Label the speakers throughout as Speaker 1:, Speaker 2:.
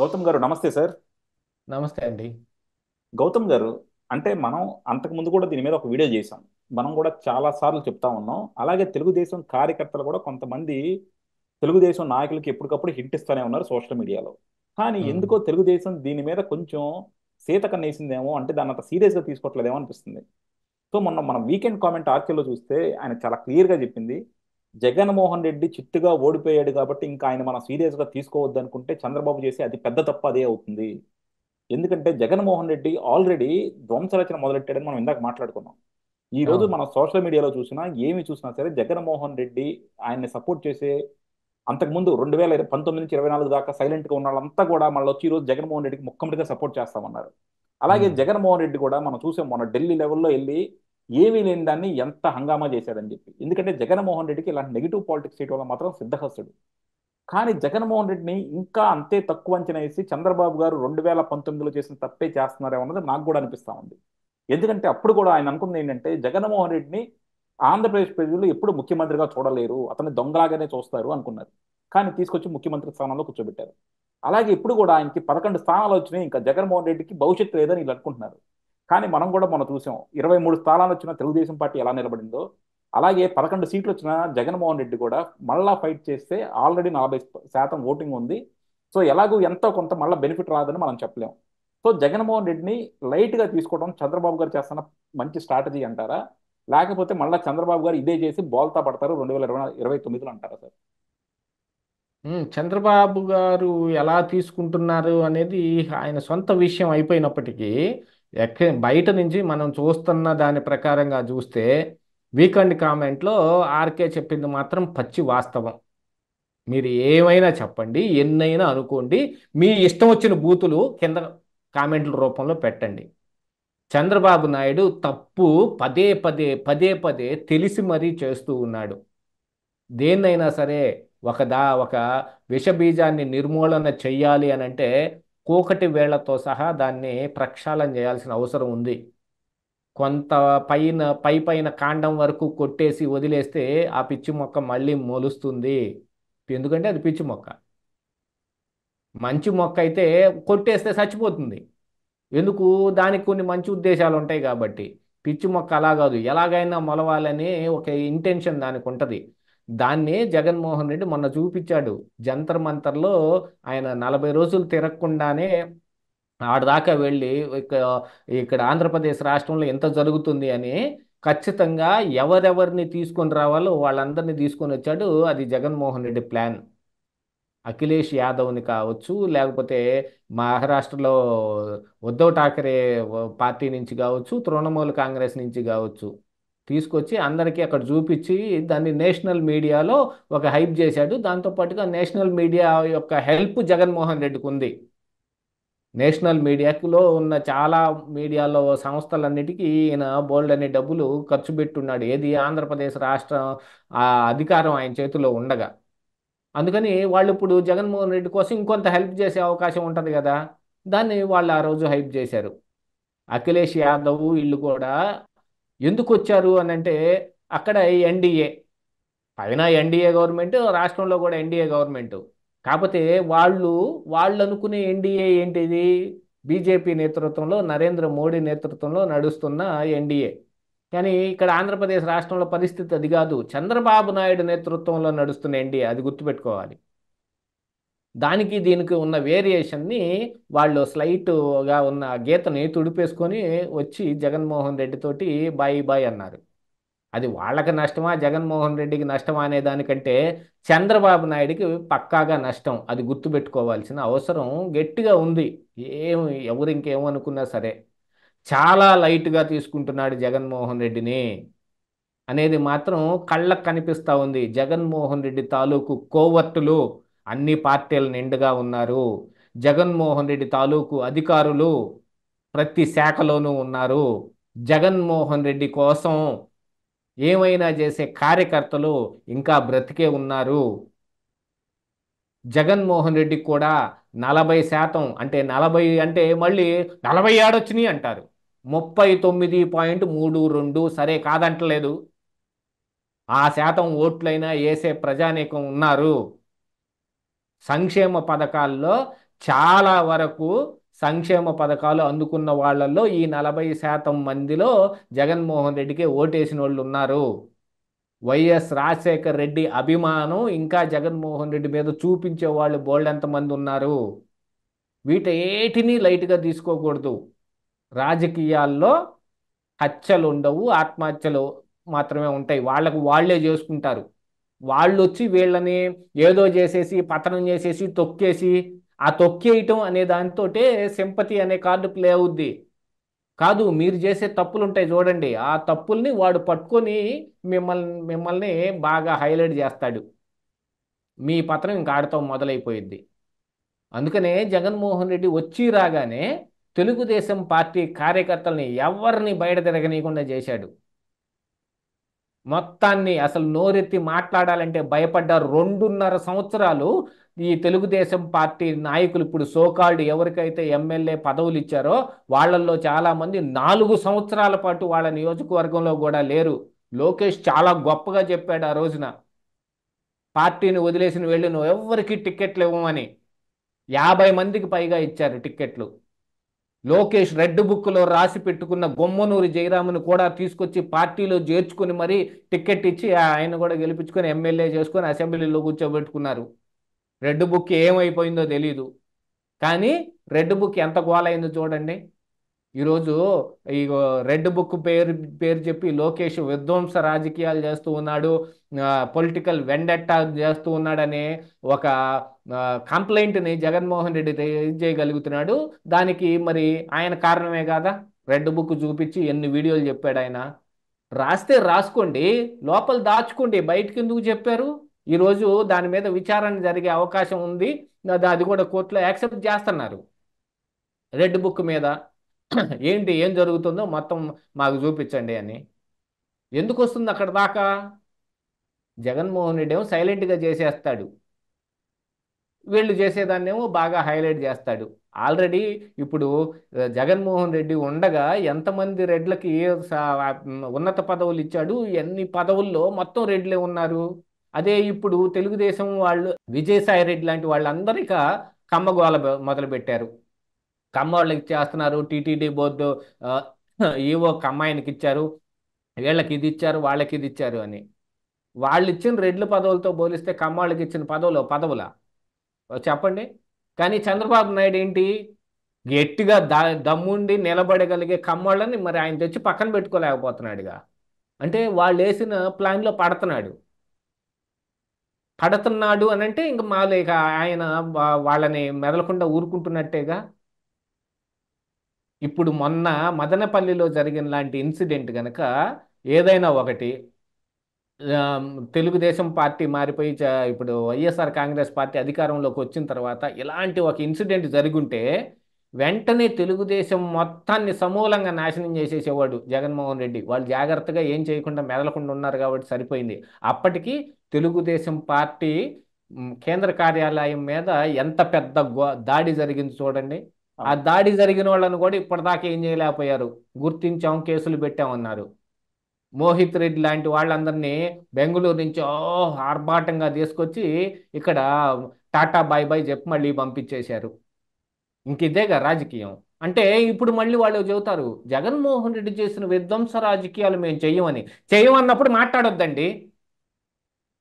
Speaker 1: గౌతమ్ గారు నమస్తే సార్ నమస్తే అండి గౌతమ్ గారు అంటే మనం అంతకుముందు కూడా దీని మీద ఒక వీడియో చేసాం మనం కూడా చాలా సార్లు చెప్తా ఉన్నాం అలాగే తెలుగుదేశం కార్యకర్తలు కూడా కొంతమంది తెలుగుదేశం నాయకులకి ఎప్పటికప్పుడు హిట్ ఇస్తూనే ఉన్నారు సోషల్ మీడియాలో కానీ ఎందుకో తెలుగుదేశం దీని మీద కొంచెం సీత కన్నేసిందేమో అంటే దాన్ని అంత సీరియస్ గా తీసుకోవట్లేదేమో అనిపిస్తుంది సో మొన్న మనం వీకెండ్ కామెంట్ ఆర్కేలో చూస్తే ఆయన చాలా క్లియర్ గా చెప్పింది జగన్మోహన్ రెడ్డి చిట్టుగా ఓడిపోయాడు కాబట్టి ఇంకా ఆయన మనం సీరియస్గా తీసుకోవద్దు అనుకుంటే చంద్రబాబు చేసే అది పెద్ద తప్ప అదే అవుతుంది ఎందుకంటే జగన్మోహన్ రెడ్డి ఆల్రెడీ ధ్వంసరచన మొదలెట్టాడని మనం ఇందాక మాట్లాడుకున్నాం ఈ రోజు మనం సోషల్ మీడియాలో చూసినా ఏమి చూసినా సరే జగన్మోహన్ రెడ్డి ఆయన్ని సపోర్ట్ చేసే అంతకుముందు రెండు వేల పంతొమ్మిది నుంచి ఇరవై నాలుగు దాకా సైలెంట్ గా ఉన్న వాళ్ళంతా కూడా మళ్ళీ వచ్చి రోజు జగన్మోహన్ రెడ్డికి ముఖ్యమంత్రిగా సపోర్ట్ చేస్తామన్నారు అలాగే జగన్మోహన్ రెడ్డి కూడా మనం చూసాం మన ఢిల్లీ లెవెల్లో వెళ్ళి ఏమీ లేని దాన్ని ఎంత హంగామా చేశాడని చెప్పి ఎందుకంటే జగన్మోహన్ రెడ్డికి ఇలాంటి నెగిటివ్ పాలిటిక్స్ చేయడం వల్ల మాత్రం సిద్ధహస్తుడు కానీ జగన్మోహన్ రెడ్డిని ఇంకా అంతే తక్కువ అంచనా వేసి చంద్రబాబు గారు రెండు వేల పంతొమ్మిదిలో చేసిన తప్పే చేస్తున్నారేమో ఉన్నది నాకు కూడా అనిపిస్తూ ఉంది ఎందుకంటే అప్పుడు కూడా ఆయన అనుకుంది ఏంటంటే జగన్మోహన్ రెడ్డిని ఆంధ్రప్రదేశ్ ప్రజలు ఎప్పుడు ముఖ్యమంత్రిగా చూడలేరు అతన్ని దొంగలాగానే చూస్తారు అనుకున్నారు కానీ తీసుకొచ్చి ముఖ్యమంత్రి స్థానంలో కూర్చోబెట్టారు అలాగే ఇప్పుడు కూడా ఆయనకి పదకొండు స్థానాలు వచ్చినాయి ఇంకా జగన్మోహన్ రెడ్డికి భవిష్యత్తు లేదని వీళ్ళు అనుకుంటున్నారు కానీ మనం కూడా మనం చూసాం ఇరవై మూడు స్థానాలు వచ్చిన తెలుగుదేశం పార్టీ ఎలా నిలబడిందో అలాగే పదకొండు సీట్లు వచ్చిన జగన్మోహన్ రెడ్డి కూడా మళ్ళా ఫైట్ చేస్తే ఆల్రెడీ నలభై శాతం ఓటింగ్ ఉంది సో ఎలాగూ ఎంతో కొంత మళ్ళీ బెనిఫిట్ రాదని మనం చెప్పలేం సో జగన్మోహన్ రెడ్డిని లైట్గా తీసుకోవడం చంద్రబాబు గారు చేస్తున్న మంచి స్ట్రాటజీ అంటారా లేకపోతే మళ్ళీ చంద్రబాబు గారు ఇదే చేసి బోల్తా పడతారు రెండు వేల ఇరవై ఇరవై తొమ్మిదిలో అంటారా సార్
Speaker 2: చంద్రబాబు గారు ఎలా తీసుకుంటున్నారు అనేది ఆయన సొంత విషయం అయిపోయినప్పటికీ ఎక్క బయట నుంచి మనం చూస్తున్న దాని ప్రకారంగా చూస్తే వీకెండ్ కామెంట్లో ఆర్కే చెప్పింది మాత్రం పచ్చి వాస్తవం మీరు ఏమైనా చెప్పండి ఎన్నైనా అనుకోండి మీ ఇష్టం వచ్చిన బూతులు కింద కామెంట్ల రూపంలో పెట్టండి చంద్రబాబు నాయుడు తప్పు పదే పదే పదే పదే తెలిసి మరీ చేస్తూ ఉన్నాడు దేన్నైనా సరే ఒక దా ఒక విషబీజాన్ని నిర్మూలన చెయ్యాలి అని అంటే కూకటి వేళ్లతో సహా దాన్ని ప్రక్షాళన చేయాల్సిన అవసరం ఉంది కొంత పైన పై పైన కాండం వరకు కొట్టేసి వదిలేస్తే ఆ పిచ్చి మొక్క మళ్ళీ మొలుస్తుంది ఎందుకంటే అది పిచ్చి మొక్క మంచి మొక్క అయితే కొట్టేస్తే చచ్చిపోతుంది ఎందుకు దానికి కొన్ని మంచి ఉద్దేశాలు ఉంటాయి కాబట్టి పిచ్చి మొక్క అలా కాదు ఎలాగైనా మొలవాలని ఒక ఇంటెన్షన్ దానికి ఉంటుంది దాన్నే జగన్మోహన్ రెడ్డి మొన్న చూపించాడు జంతర్ మంతర్లో ఆయన నలభై రోజులు తిరగకుండానే ఆడదాకా వెళ్ళి ఇక్కడ ఆంధ్రప్రదేశ్ రాష్ట్రంలో ఎంత జరుగుతుంది అని ఖచ్చితంగా ఎవరెవరిని తీసుకొని రావాలో వాళ్ళందరినీ తీసుకొని వచ్చాడు అది జగన్మోహన్ రెడ్డి ప్లాన్ అఖిలేష్ యాదవ్ని కావచ్చు లేకపోతే మహారాష్ట్రలో ఉద్ధవ్ ఠాకరే పార్టీ నుంచి కావచ్చు తృణమూల్ కాంగ్రెస్ నుంచి కావచ్చు తీసుకొచ్చి అందరికీ అక్కడ చూపించి దాన్ని నేషనల్ మీడియాలో ఒక హైప్ చేశాడు దాంతోపాటుగా నేషనల్ మీడియా యొక్క హెల్ప్ జగన్మోహన్ రెడ్డికి ఉంది నేషనల్ మీడియాలో ఉన్న చాలా మీడియాలో సంస్థలన్నిటికీ ఈయన బోల్డ్ అనే డబ్బులు ఖర్చు పెట్టున్నాడు ఏది ఆంధ్రప్రదేశ్ రాష్ట్రం ఆ అధికారం ఆయన చేతిలో ఉండగా అందుకని వాళ్ళు ఇప్పుడు జగన్మోహన్ రెడ్డి కోసం ఇంకొంత హెల్ప్ చేసే అవకాశం ఉంటుంది కదా దాన్ని వాళ్ళు ఆ రోజు హైప్ చేశారు అఖిలేష్ యాదవ్ వీళ్ళు కూడా ఎందుకు వచ్చారు అని అంటే అక్కడ ఎన్డీఏ పైన ఎన్డీఏ గవర్నమెంట్ రాష్ట్రంలో కూడా ఎన్డీఏ గవర్నమెంట్ కాకపోతే వాళ్ళు వాళ్ళు అనుకునే ఎన్డీఏ ఏంటిది బీజేపీ నేతృత్వంలో నరేంద్ర మోడీ నేతృత్వంలో నడుస్తున్న ఎన్డీఏ కానీ ఇక్కడ ఆంధ్రప్రదేశ్ రాష్ట్రంలో పరిస్థితి అది కాదు చంద్రబాబు నాయుడు నేతృత్వంలో నడుస్తున్న ఎన్డీఏ అది గుర్తుపెట్టుకోవాలి దానికి దీనికి ఉన్న వేరియేషన్ని వాళ్ళు స్లైట్గా ఉన్న గీతని తుడిపేసుకొని వచ్చి జగన్మోహన్ రెడ్డితోటి బాయ్ బాయ్ అన్నారు అది వాళ్ళకి నష్టమా జగన్మోహన్ రెడ్డికి నష్టమా అనే దానికంటే చంద్రబాబు నాయుడికి పక్కాగా నష్టం అది గుర్తుపెట్టుకోవాల్సిన అవసరం గట్టిగా ఉంది ఏం ఎవరు ఇంకేమనుకున్నా సరే చాలా లైట్గా తీసుకుంటున్నాడు జగన్మోహన్ రెడ్డిని అనేది మాత్రం కళ్ళకు కనిపిస్తూ ఉంది జగన్మోహన్ రెడ్డి తాలూకు కోవర్టులు అన్ని పార్టీలు నిండుగా ఉన్నారు జగన్మోహన్ రెడ్డి తాలూకు అధికారులు ప్రతి శాఖలోనూ ఉన్నారు జగన్మోహన్ రెడ్డి కోసం ఏమైనా చేసే కార్యకర్తలు ఇంకా బ్రతికే ఉన్నారు జగన్మోహన్ రెడ్డి కూడా నలభై శాతం అంటే నలభై అంటే మళ్ళీ నలభై ఏడొచ్చినాయి అంటారు ముప్పై తొమ్మిది పాయింట్ మూడు రెండు సరే కాదంటలేదు ఆ శాతం ఓట్లైనా వేసే ప్రజానీకం ఉన్నారు సంక్షేమ పథకాల్లో చాలా వరకు సంక్షేమ పథకాలు అందుకున్న వాళ్ళల్లో ఈ నలభై శాతం మందిలో జగన్మోహన్ రెడ్డికి ఓటేసిన వాళ్ళు ఉన్నారు వైఎస్ రాజశేఖర్ రెడ్డి అభిమానం ఇంకా జగన్మోహన్ రెడ్డి మీద చూపించే వాళ్ళు బోల్డ్ ఎంతమంది ఉన్నారు ఏటిని లైట్గా తీసుకోకూడదు రాజకీయాల్లో హత్యలు ఉండవు ఆత్మహత్యలు మాత్రమే ఉంటాయి వాళ్ళకు వాళ్లే చేసుకుంటారు వాళ్ళు వచ్చి వీళ్ళని ఏదో చేసేసి పతనం చేసేసి తొక్కేసి ఆ తొక్కేయటం అనే దానితోటే సింపతి అనే కార్డు ప్లే అవుద్ది కాదు మీరు చేసే తప్పులు ఉంటాయి చూడండి ఆ తప్పుల్ని వాడు పట్టుకొని మిమ్మల్ని మిమ్మల్ని బాగా హైలైట్ చేస్తాడు మీ పత్రం ఇంకా ఆడతో మొదలైపోయింది అందుకనే జగన్మోహన్ రెడ్డి వచ్చి రాగానే తెలుగుదేశం పార్టీ కార్యకర్తల్ని ఎవరిని బయట తిరగనీయకుండా చేశాడు మొత్తాన్ని అసలు నోరెత్తి మాట్లాడాలంటే భయపడ్డ రెండున్నర సంవత్సరాలు ఈ తెలుగుదేశం పార్టీ నాయకులు ఇప్పుడు సోకాల్డ్ ఎవరికైతే ఎమ్మెల్యే పదవులు ఇచ్చారో వాళ్ళల్లో చాలామంది నాలుగు సంవత్సరాల పాటు వాళ్ళ నియోజకవర్గంలో కూడా లేరు లోకేష్ చాలా గొప్పగా చెప్పాడు ఆ రోజున పార్టీని వదిలేసిన వెళ్ళి నువ్వు ఎవరికి టిక్కెట్లు ఇవ్వమని యాభై మందికి పైగా ఇచ్చారు టిక్కెట్లు లోకేష్ రెడ్ బుక్లో రాసి పెట్టుకున్న గొమ్మనూరి జయరామును కూడా తీసుకొచ్చి పార్టీలో చేర్చుకుని మరీ టికెట్ ఇచ్చి ఆయన కూడా గెలిపించుకొని ఎమ్మెల్యే చేసుకొని అసెంబ్లీలో కూర్చోబెట్టుకున్నారు రెడ్ బుక్ ఏమైపోయిందో తెలీదు కానీ రెడ్ బుక్ ఎంత గోలైందో చూడండి ఈరోజు ఈ రెడ్ బుక్ పేరు పేరు చెప్పి లోకేష్ విధ్వంస రాజకీయాలు చేస్తూ ఉన్నాడు పొలిటికల్ వెండెట్టా చేస్తూ ఉన్నాడనే ఒక కంప్లైంట్ని జగన్మోహన్ రెడ్డి రేజ్ చేయగలుగుతున్నాడు దానికి మరి ఆయన కారణమే కాదా రెడ్ బుక్ చూపించి ఎన్ని వీడియోలు చెప్పాడు ఆయన రాస్తే రాసుకోండి లోపల దాచుకోండి బయటకు ఎందుకు చెప్పారు ఈరోజు దాని మీద విచారణ జరిగే అవకాశం ఉంది అది కూడా కోర్టులో యాక్సెప్ట్ చేస్తున్నారు రెడ్ బుక్ మీద ఏంటి ఏం జరుగుతుందో మొత్తం మాకు చూపించండి అని ఎందుకు వస్తుంది అక్కడ దాకా జగన్మోహన్ రెడ్డి ఏమో సైలెంట్గా చేసేస్తాడు వీళ్ళు చేసేదాన్నేమో బాగా హైలైట్ చేస్తాడు ఆల్రెడీ ఇప్పుడు జగన్మోహన్ రెడ్డి ఉండగా ఎంతమంది రెడ్లకి ఉన్నత పదవులు ఇచ్చాడు ఎన్ని పదవుల్లో మొత్తం రెడ్లే ఉన్నారు అదే ఇప్పుడు తెలుగుదేశం వాళ్ళు విజయసాయి రెడ్డి లాంటి వాళ్ళందరికీ కమ్మగోళ మొదలుపెట్టారు కమ్మ వాళ్ళకి చేస్తున్నారు టీటీడీ బోర్డు ఈవో కమ్మాయినికి ఇచ్చారు వీళ్ళకి ఇది ఇచ్చారు వాళ్ళకి ఇది ఇచ్చారు అని వాళ్ళు ఇచ్చిన రెడ్లు పదవులతో పోలిస్తే వాళ్ళకి ఇచ్చిన పదవులు పదవుల చెప్పండి కానీ చంద్రబాబు నాయుడు ఏంటి గట్టిగా దమ్ముండి నిలబడగలిగే కమ్మళ్ళని మరి ఆయన తెచ్చి పక్కన పెట్టుకోలేకపోతున్నాడుగా అంటే వాళ్ళు వేసిన ప్లాన్లో పడుతున్నాడు పడుతున్నాడు అని అంటే ఇంక ఇక ఆయన వాళ్ళని మెదలకుండా ఊరుకుంటున్నట్టేగా ఇప్పుడు మొన్న మదనపల్లిలో జరిగిన లాంటి ఇన్సిడెంట్ కనుక ఏదైనా ఒకటి తెలుగుదేశం పార్టీ మారిపోయి ఇప్పుడు వైఎస్ఆర్ కాంగ్రెస్ పార్టీ అధికారంలోకి వచ్చిన తర్వాత ఇలాంటి ఒక ఇన్సిడెంట్ జరుగుంటే వెంటనే తెలుగుదేశం మొత్తాన్ని సమూలంగా నాశనం చేసేసేవాడు జగన్మోహన్ రెడ్డి వాళ్ళు జాగ్రత్తగా ఏం చేయకుండా మెదలకుండా ఉన్నారు కాబట్టి సరిపోయింది అప్పటికి తెలుగుదేశం పార్టీ కేంద్ర కార్యాలయం మీద ఎంత పెద్ద దాడి జరిగింది చూడండి ఆ దాడి జరిగిన వాళ్ళను కూడా ఇప్పటిదాకా ఏం చేయలేకపోయారు గుర్తించాం కేసులు పెట్టామన్నారు మోహిత్ రెడ్డి లాంటి వాళ్ళందరినీ బెంగళూరు నుంచి ఓ ఆర్భాటంగా తీసుకొచ్చి ఇక్కడ టాటా బాయ్ బాయ్ చెప్పి మళ్ళీ పంపించేశారు ఇంక ఇదేగా రాజకీయం అంటే ఇప్పుడు మళ్ళీ వాళ్ళు చెబుతారు జగన్మోహన్ రెడ్డి చేసిన విధ్వంస రాజకీయాలు మేము చెయ్యమని చేయమన్నప్పుడు మాట్లాడొద్దండి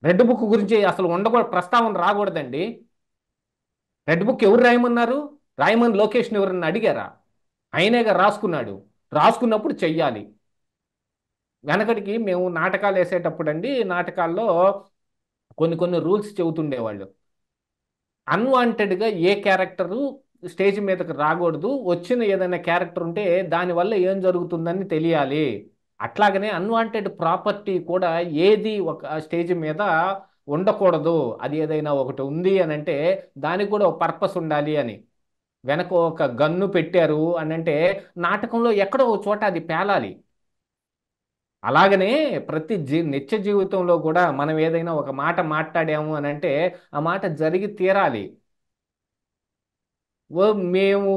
Speaker 2: రెడ్ బుక్ గురించి అసలు ఉండకూడదు ప్రస్తావన రాకూడదండి రెడ్ బుక్ ఎవరు రాయమన్నారు రాయమన్ లోకేషన్ ఎవరన్నా అడిగారా ఆయనేగా రాసుకున్నాడు రాసుకున్నప్పుడు చెయ్యాలి వెనకటికి మేము నాటకాలు వేసేటప్పుడు అండి నాటకాల్లో కొన్ని కొన్ని రూల్స్ చెబుతుండేవాళ్ళు అన్వాంటెడ్గా ఏ క్యారెక్టరు స్టేజ్ మీదకి రాకూడదు వచ్చిన ఏదైనా క్యారెక్టర్ ఉంటే దానివల్ల ఏం జరుగుతుందని తెలియాలి అట్లాగనే అన్వాంటెడ్ ప్రాపర్టీ కూడా ఏది ఒక స్టేజ్ మీద ఉండకూడదు అది ఏదైనా ఒకటి ఉంది అని అంటే దానికి కూడా ఒక పర్పస్ ఉండాలి అని వెనక ఒక గన్ను పెట్టారు అని అంటే నాటకంలో ఎక్కడో చోట అది పేలాలి అలాగనే ప్రతి జీ నిత్య జీవితంలో కూడా మనం ఏదైనా ఒక మాట మాట్లాడాము అని అంటే ఆ మాట జరిగి తీరాలి మేము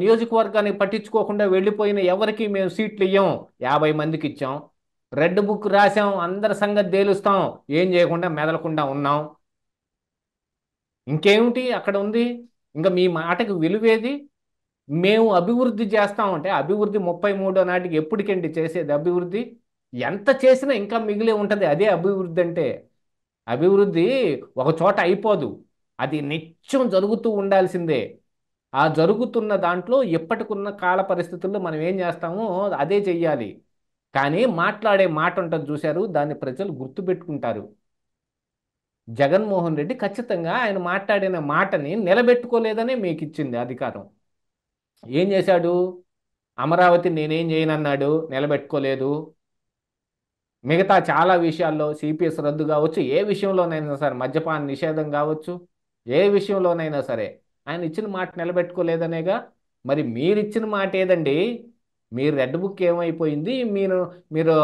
Speaker 2: నియోజకవర్గాన్ని పట్టించుకోకుండా వెళ్ళిపోయిన ఎవరికి మేము సీట్లు ఇయ్యాం యాభై మందికి ఇచ్చాం రెడ్ బుక్ రాసాం అందరి సంగతి తేలుస్తాం ఏం చేయకుండా మెదలకుండా ఉన్నాం ఇంకేమిటి అక్కడ ఉంది ఇంకా మీ మాటకు విలువేది మేము అభివృద్ధి చేస్తామంటే అభివృద్ధి ముప్పై మూడో నాటికి ఎప్పటికండి చేసేది అభివృద్ధి ఎంత చేసినా ఇంకా మిగిలి ఉంటుంది అదే అభివృద్ధి అంటే అభివృద్ధి ఒక చోట అయిపోదు అది నిత్యం జరుగుతూ ఉండాల్సిందే ఆ జరుగుతున్న దాంట్లో ఎప్పటికున్న కాల పరిస్థితుల్లో మనం ఏం చేస్తామో అదే చెయ్యాలి కానీ మాట్లాడే మాట ఉంటుంది చూశారు దాన్ని ప్రజలు గుర్తుపెట్టుకుంటారు జగన్మోహన్ రెడ్డి ఖచ్చితంగా ఆయన మాట్లాడిన మాటని నిలబెట్టుకోలేదనే మీకు ఇచ్చింది అధికారం ఏం చేశాడు అమరావతి నేనేం చేయనన్నాడు నిలబెట్టుకోలేదు మిగతా చాలా విషయాల్లో సిపిఎస్ రద్దు కావచ్చు ఏ విషయంలోనైనా సరే మద్యపాన నిషేధం కావచ్చు ఏ విషయంలోనైనా సరే ఆయన ఇచ్చిన మాట నిలబెట్టుకోలేదనేగా మరి మీరిచ్చిన మాట ఏదండి మీరు రెడ్ బుక్ ఏమైపోయింది మీరు మీరు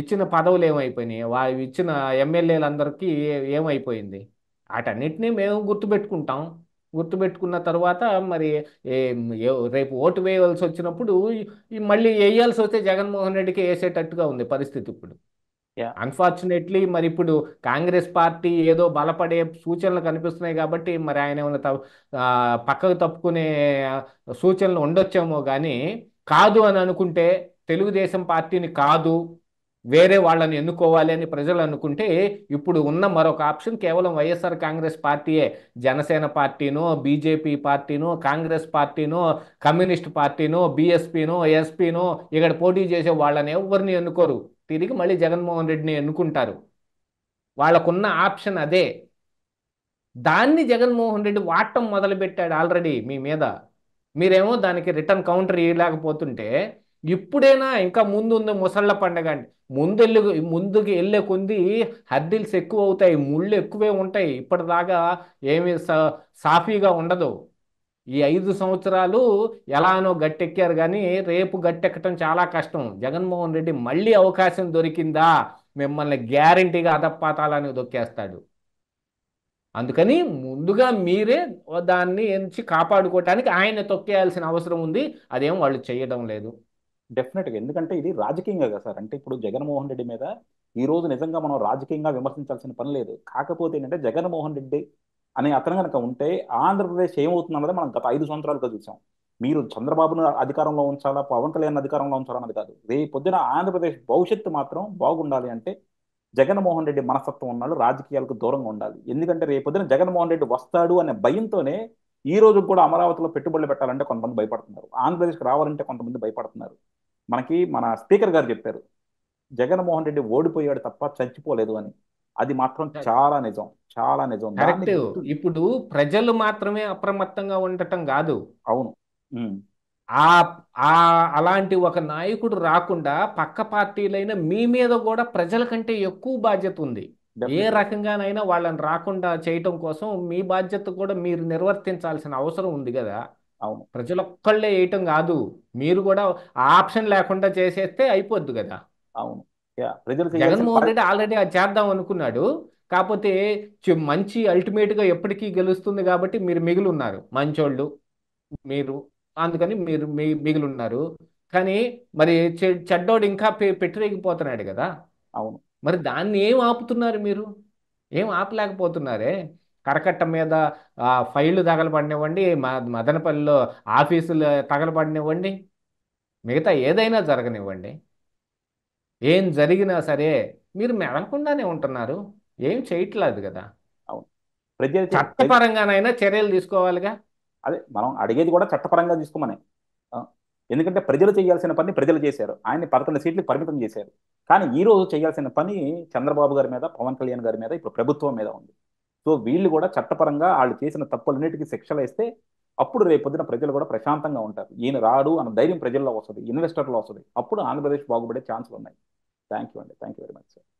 Speaker 2: ఇచ్చిన పదవులు ఏమైపోయినాయి వా ఇచ్చిన ఎమ్మెల్యేలందరికీ ఏమైపోయింది వాటన్నిటినీ మేము గుర్తుపెట్టుకుంటాం గుర్తుపెట్టుకున్న తర్వాత మరి రేపు ఓటు వేయవలసి వచ్చినప్పుడు మళ్ళీ వేయాల్సి వస్తే జగన్మోహన్ రెడ్డికి వేసేటట్టుగా ఉంది పరిస్థితి ఇప్పుడు అన్ఫార్చునేట్లీ మరి ఇప్పుడు కాంగ్రెస్ పార్టీ ఏదో బలపడే సూచనలు కనిపిస్తున్నాయి కాబట్టి మరి ఆయన ఏమైనా పక్కకు తప్పుకునే సూచనలు ఉండొచ్చేమో కానీ కాదు అని అనుకుంటే తెలుగుదేశం పార్టీని కాదు వేరే వాళ్ళని ఎన్నుకోవాలి అని ప్రజలు అనుకుంటే ఇప్పుడు ఉన్న మరొక ఆప్షన్ కేవలం వైఎస్ఆర్ కాంగ్రెస్ పార్టీయే జనసేన పార్టీనో బీజేపీ పార్టీనో కాంగ్రెస్ పార్టీనో కమ్యూనిస్ట్ పార్టీనో బీఎస్పీనో ఎస్పీనో ఇక్కడ పోటీ చేసే వాళ్ళని ఎవరిని ఎన్నుకోరు తిరిగి మళ్ళీ జగన్మోహన్ రెడ్డిని ఎన్నుకుంటారు వాళ్ళకున్న ఆప్షన్ అదే దాన్ని జగన్మోహన్ రెడ్డి వాటం మొదలుపెట్టాడు ఆల్రెడీ మీ మీద మీరేమో దానికి రిటర్న్ కౌంటర్ ఇవ్వలేకపోతుంటే ఇప్పుడైనా ఇంకా ముందు ఉంది ముసళ్ళ పండగ అండి వెళ్ళి ముందుకు వెళ్ళే కొంది హర్డిల్స్ ఎక్కువ అవుతాయి ముళ్ళు ఎక్కువే ఉంటాయి ఇప్పటిదాకా ఏమి సాఫీగా ఉండదు ఈ ఐదు సంవత్సరాలు ఎలానో గట్టెక్కారు కానీ రేపు గట్టెక్కటం చాలా కష్టం జగన్మోహన్ రెడ్డి మళ్ళీ అవకాశం దొరికిందా మిమ్మల్ని గ్యారంటీగా అదపాతాలని దొక్కేస్తాడు అందుకని ముందుగా మీరే దాన్ని ఎంచి కాపాడుకోవటానికి
Speaker 1: ఆయన తొక్కేయాల్సిన అవసరం ఉంది అదేం వాళ్ళు చేయడం లేదు డెఫినెట్గా ఎందుకంటే ఇది రాజకీయంగా కదా సార్ అంటే ఇప్పుడు జగన్మోహన్ రెడ్డి మీద ఈ రోజు నిజంగా మనం రాజకీయంగా విమర్శించాల్సిన పని లేదు కాకపోతే ఏంటంటే జగన్మోహన్ రెడ్డి అనే అతను కనుక ఉంటే ఆంధ్రప్రదేశ్ ఏమవుతుంది అన్నది మనం గత ఐదు సంవత్సరాలుగా చూసాం మీరు చంద్రబాబును అధికారంలో ఉంచాలా పవన్ కళ్యాణ్ అధికారంలో ఉంచాలన్నది కాదు రేపు పొద్దున ఆంధ్రప్రదేశ్ భవిష్యత్తు మాత్రం బాగుండాలి అంటే జగన్మోహన్ రెడ్డి మనస్తత్వం ఉన్నాడు రాజకీయాలకు దూరంగా ఉండాలి ఎందుకంటే రేపొద్దున జగన్మోహన్ రెడ్డి వస్తాడు అనే భయంతోనే ఈ రోజు కూడా అమరావతిలో పెట్టుబడులు పెట్టాలంటే కొంతమంది భయపడుతున్నారు ఆంధ్రప్రదేశ్కి రావాలంటే కొంతమంది భయపడుతున్నారు మనకి మన స్పీకర్ గారు చెప్పారు జగన్మోహన్ రెడ్డి ఓడిపోయాడు తప్ప చచ్చిపోలేదు అని అది మాత్రం చాలా నిజం చాలా నిజం
Speaker 2: ఇప్పుడు ప్రజలు మాత్రమే అప్రమత్తంగా ఉండటం కాదు అవును ఆ ఆ అలాంటి ఒక నాయకుడు రాకుండా పక్క పార్టీలైన మీ మీద కూడా ప్రజల కంటే ఎక్కువ బాధ్యత ఉంది ఏ రకంగానైనా వాళ్ళని రాకుండా చేయటం కోసం మీ బాధ్యత కూడా మీరు నిర్వర్తించాల్సిన అవసరం ఉంది కదా అవును ఒక్కళ్ళే వేయటం కాదు మీరు కూడా ఆప్షన్ లేకుండా చేసేస్తే అయిపోద్ది కదా అవును జగన్మోహన్ రెడ్డి ఆల్రెడీ అది చేద్దాం అనుకున్నాడు కాకపోతే మంచి అల్టిమేట్ గా ఎప్పటికీ గెలుస్తుంది కాబట్టి మీరు మిగిలి ఉన్నారు మంచోళ్ళు మీరు అందుకని మీరు మిగిలి ఉన్నారు కానీ మరి చెడ్డోడు ఇంకా పెట్టిరేగిపోతున్నాడు కదా అవును మరి దాన్ని ఏం ఆపుతున్నారు మీరు ఏం ఆపలేకపోతున్నారే కరకట్ట మీద ఫైళ్ళు తగలబడినివ్వండి మదనపల్లిలో ఆఫీసులు తగలబడినివ్వండి మిగతా ఏదైనా జరగనివ్వండి ఏం జరిగినా సరే మీరు మెదలకుండానే ఉంటున్నారు ఏం చేయట్లేదు
Speaker 1: కదా చట్టపరంగానైనా చర్యలు తీసుకోవాలిగా అదే మనం అడిగేది కూడా చట్టపరంగా తీసుకోమని ఎందుకంటే ప్రజలు చేయాల్సిన పని ప్రజలు చేశారు ఆయన్ని పదకొండు సీట్లు పరిమితం చేశారు కానీ ఈ రోజు చేయాల్సిన పని చంద్రబాబు గారి మీద పవన్ కళ్యాణ్ గారి మీద ఇప్పుడు ప్రభుత్వం మీద ఉంది సో వీళ్ళు కూడా చట్టపరంగా వాళ్ళు చేసిన తప్పులన్నిటికీ శిక్షలు వేస్తే అప్పుడు రేపొద్దున ప్రజలు కూడా ప్రశాంతంగా ఉంటారు ఈయన రాడు అన్న ధైర్యం ప్రజల్లో వస్తుంది ఇన్వెస్టర్లో వస్తుంది అప్పుడు ఆంధ్రప్రదేశ్ బాగుపడే ఛాన్సులు ఉన్నాయి థ్యాంక్ యూ అండి thank you very much sir